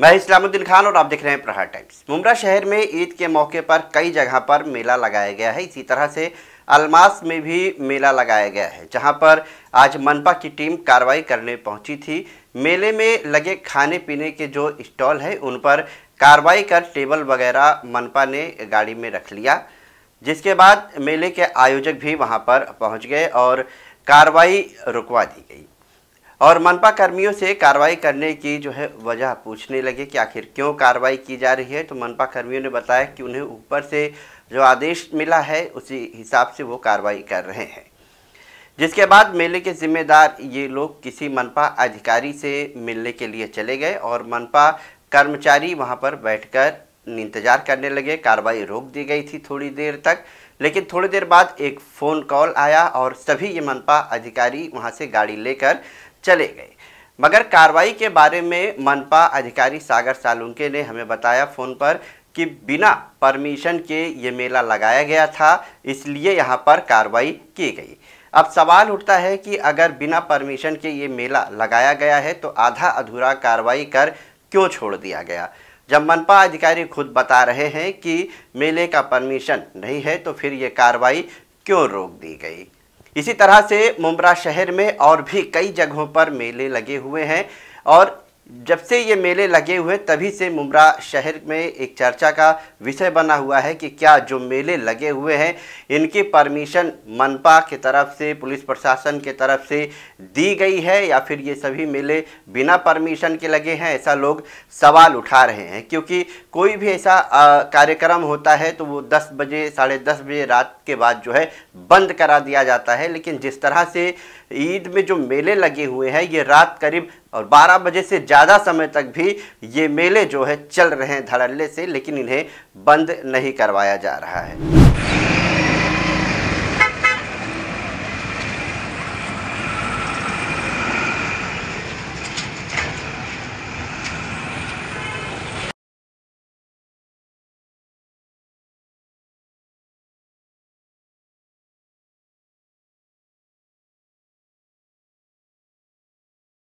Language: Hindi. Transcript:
मैं इस्लामुद्दीन खान और आप देख रहे हैं प्रहार टाइम्स मुमरा शहर में ईद के मौके पर कई जगह पर मेला लगाया गया है इसी तरह से अलमास में भी मेला लगाया गया है जहां पर आज मनपा की टीम कार्रवाई करने पहुंची थी मेले में लगे खाने पीने के जो स्टॉल है उन पर कार्रवाई कर टेबल वगैरह मनपा ने गाड़ी में रख लिया जिसके बाद मेले के आयोजक भी वहाँ पर पहुँच गए और कार्रवाई रुकवा दी गई और मनपा कर्मियों से कार्रवाई करने की जो है वजह पूछने लगे कि आखिर क्यों कार्रवाई की जा रही है तो मनपा कर्मियों ने बताया कि उन्हें ऊपर से जो आदेश मिला है उसी हिसाब से वो कार्रवाई कर रहे हैं जिसके बाद मेले के जिम्मेदार ये लोग किसी मनपा अधिकारी से मिलने के लिए चले गए और मनपा कर्मचारी वहाँ पर बैठकर इंतज़ार करने लगे कार्रवाई रोक दी गई थी थोड़ी देर तक लेकिन थोड़ी देर बाद एक फ़ोन कॉल आया और सभी ये मनपा अधिकारी वहाँ से गाड़ी लेकर चले गए मगर कार्रवाई के बारे में मनपा अधिकारी सागर सालुंके ने हमें बताया फ़ोन पर कि बिना परमिशन के ये मेला लगाया गया था इसलिए यहाँ पर कार्रवाई की गई अब सवाल उठता है कि अगर बिना परमिशन के ये मेला लगाया गया है तो आधा अधूरा कार्रवाई कर क्यों छोड़ दिया गया जब मनपा अधिकारी खुद बता रहे हैं कि मेले का परमिशन नहीं है तो फिर ये कार्रवाई क्यों रोक दी गई इसी तरह से मुमरा शहर में और भी कई जगहों पर मेले लगे हुए हैं और जब से ये मेले लगे हुए तभी से मुमरा शहर में एक चर्चा का विषय बना हुआ है कि क्या जो मेले लगे हुए हैं इनकी परमिशन मनपा की तरफ से पुलिस प्रशासन के तरफ से दी गई है या फिर ये सभी मेले बिना परमिशन के लगे हैं ऐसा लोग सवाल उठा रहे हैं क्योंकि कोई भी ऐसा कार्यक्रम होता है तो वो दस बजे साढ़े दस बजे रात के बाद जो है बंद करा दिया जाता है लेकिन जिस तरह से ईद में जो मेले लगे हुए हैं ये रात करीब और बारह बजे से ज़्यादा समय तक भी ये मेले जो है चल रहे हैं धड़ल्ले से लेकिन इन्हें बंद नहीं करवाया जा रहा है